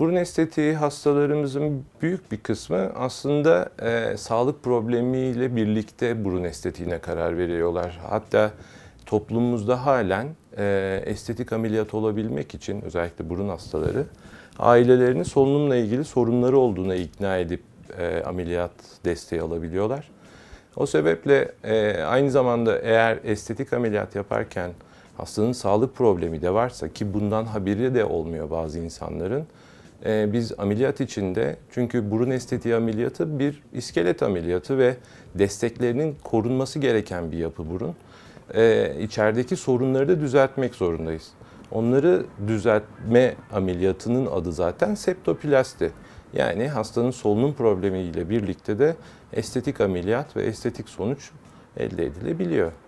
Burun estetiği hastalarımızın büyük bir kısmı aslında e, sağlık problemiyle birlikte burun estetiğine karar veriyorlar. Hatta toplumumuzda halen e, estetik ameliyat olabilmek için özellikle burun hastaları ailelerinin solunumla ilgili sorunları olduğuna ikna edip e, ameliyat desteği alabiliyorlar. O sebeple e, aynı zamanda eğer estetik ameliyat yaparken hastanın sağlık problemi de varsa ki bundan haberi de olmuyor bazı insanların ee, biz ameliyat içinde çünkü burun estetiği ameliyatı bir iskelet ameliyatı ve desteklerinin korunması gereken bir yapı burun. Ee, içerideki sorunları da düzeltmek zorundayız. Onları düzeltme ameliyatının adı zaten septoplasti. Yani hastanın solunum problemiyle birlikte de estetik ameliyat ve estetik sonuç elde edilebiliyor.